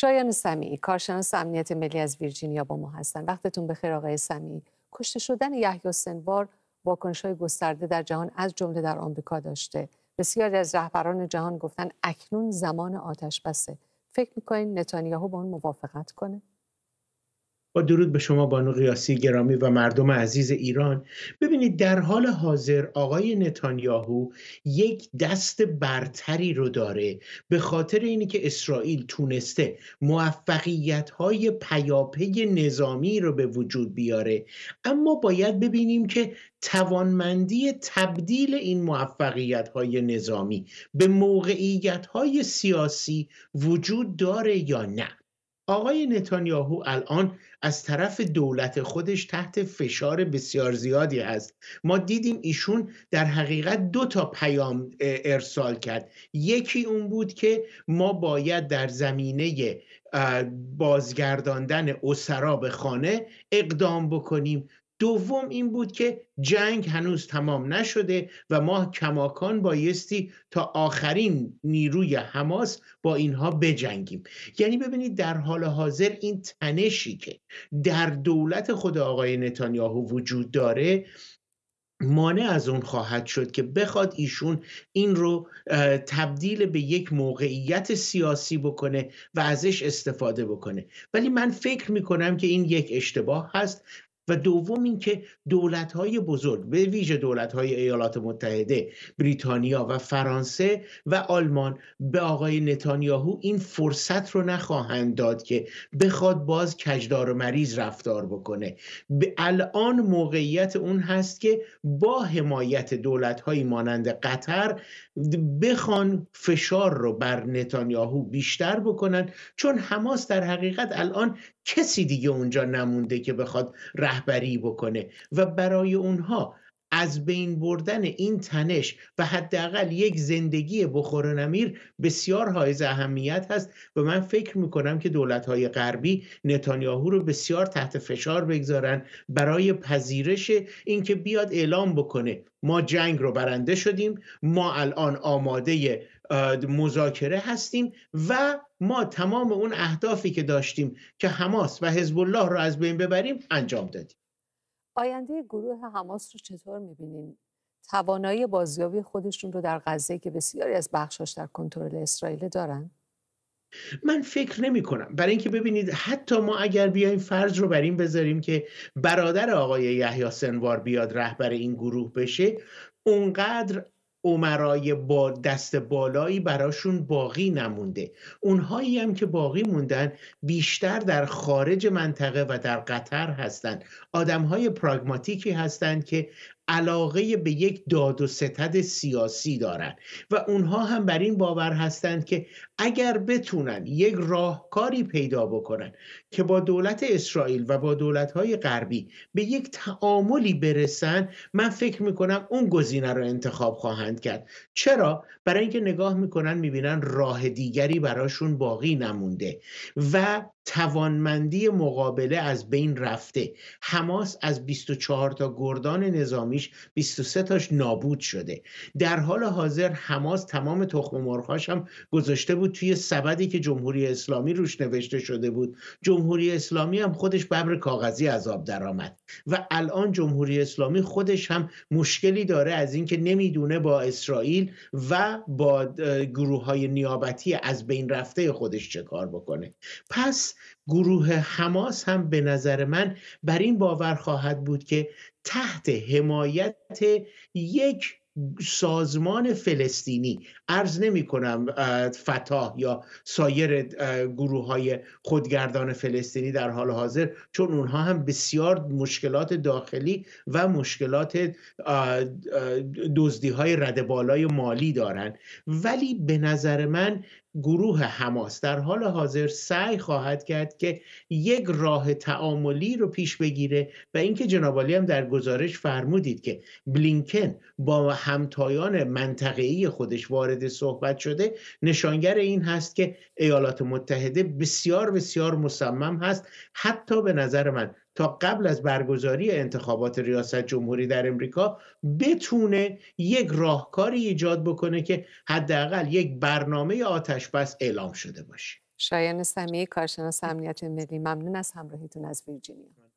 شایان سمیعی کارشناس امنیت ملی از ویرجینیا با ما هستند وقتتون بخیر آقای سمیعی کشته شدن یحیی سنوار های گسترده در جهان از جمله در آمریکا داشته بسیاری از رهبران جهان گفتن اکنون زمان آتش بسه فکر میکنین نتانیاهو با اون موافقت کنه درود به شما بانو قیاسی گرامی و مردم عزیز ایران ببینید در حال حاضر آقای نتانیاهو یک دست برتری رو داره به خاطر اینی که اسرائیل تونسته موفقیت های پیاپی نظامی رو به وجود بیاره اما باید ببینیم که توانمندی تبدیل این موفقیت های نظامی به موقعیت های سیاسی وجود داره یا نه آقای نتانیاهو الان از طرف دولت خودش تحت فشار بسیار زیادی است ما دیدیم ایشون در حقیقت دو تا پیام ارسال کرد یکی اون بود که ما باید در زمینه بازگرداندن اسرا به خانه اقدام بکنیم دوم این بود که جنگ هنوز تمام نشده و ما کماکان بایستی تا آخرین نیروی حماس با اینها بجنگیم یعنی ببینید در حال حاضر این تنشی که در دولت خود آقای نتانیاهو وجود داره مانع از اون خواهد شد که بخواد ایشون این رو تبدیل به یک موقعیت سیاسی بکنه و ازش استفاده بکنه ولی من فکر میکنم که این یک اشتباه هست و دوم اینکه های بزرگ به ویژه های ایالات متحده بریتانیا و فرانسه و آلمان به آقای نتانیاهو این فرصت رو نخواهند داد که بخواد باز کجدار و مریض رفتار بکنه به الان موقعیت اون هست که با حمایت های مانند قطر بخوان فشار رو بر نتانیاهو بیشتر بکنن چون حماس در حقیقت الان کسی دیگه اونجا نمونده که بخواد ره رهبری بکنه و برای اونها از بین بردن این تنش و حداقل یک زندگی بخور بسیار های اهمیت هست و من فکر میکنم که های غربی نتانیاهو رو بسیار تحت فشار بگذارن برای پذیرش اینکه بیاد اعلام بکنه ما جنگ رو برنده شدیم ما الان آماده مذاکره هستیم و ما تمام اون اهدافی که داشتیم که حماس و حزب الله رو از بین ببریم انجام دادیم آینده گروه حماس رو چطور میبینین؟ توانایی بازیابی خودشون رو در غزه که بسیاری از بخشاش در کنترل اسرائیل دارن؟ من فکر نمی کنم برای اینکه ببینید حتی ما اگر بیایم فرض رو بر این بذاریم که برادر آقای یحیی سنوار بیاد رهبر این گروه بشه اونقدر عمرای با دست بالایی براشون باقی نمونده اونهایی هم که باقی موندن بیشتر در خارج منطقه و در قطر هستند آدمهای پراگماتیکی هستند که علاقه به یک داد و ستد سیاسی دارند و اونها هم بر این باور هستند که اگر بتونن یک راهکاری پیدا بکنن که با دولت اسرائیل و با دولتهای غربی به یک تعاملی برسن من فکر میکنم اون گزینه رو انتخاب خواهند کرد چرا برای اینکه نگاه میکنن میبینن راه دیگری براشون باقی نمونده و توانمندی مقابله از بین رفته حماس از 24 تا گردان نظامی اسلامیش 23 تاش نابود شده در حال حاضر حماس تمام تخم مرغ‌هاش هم گذاشته بود توی سبدی که جمهوری اسلامی روش نوشته شده بود جمهوری اسلامی هم خودش ببر کاغذی عذاب آب درآمد و الان جمهوری اسلامی خودش هم مشکلی داره از اینکه نمیدونه با اسرائیل و با گروه های نیابتی از بین رفته خودش چه کار بکنه پس گروه حماس هم به نظر من بر این باور خواهد بود که تحت حمایت یک سازمان فلسطینی ارز نمی کنم فتاح یا سایر گروه های خودگردان فلسطینی در حال حاضر چون اونها هم بسیار مشکلات داخلی و مشکلات دزدی های رد بالای مالی دارند ولی به نظر من گروه حماس در حال حاضر سعی خواهد کرد که یک راه تعاملی رو پیش بگیره و اینکه جناب هم در گزارش فرمودید که بلینکن با همتایان منطقه‌ای خودش وارد صحبت شده نشانگر این هست که ایالات متحده بسیار بسیار مصمم هست حتی به نظر من تا قبل از برگزاری انتخابات ریاست جمهوری در امریکا بتونه یک راهکاری ایجاد بکنه که حداقل یک برنامه آتش بس اعلام شده باشه شایان سمی کارشناس امنیت ملی ممنون از همراهیتون از ویرجینیا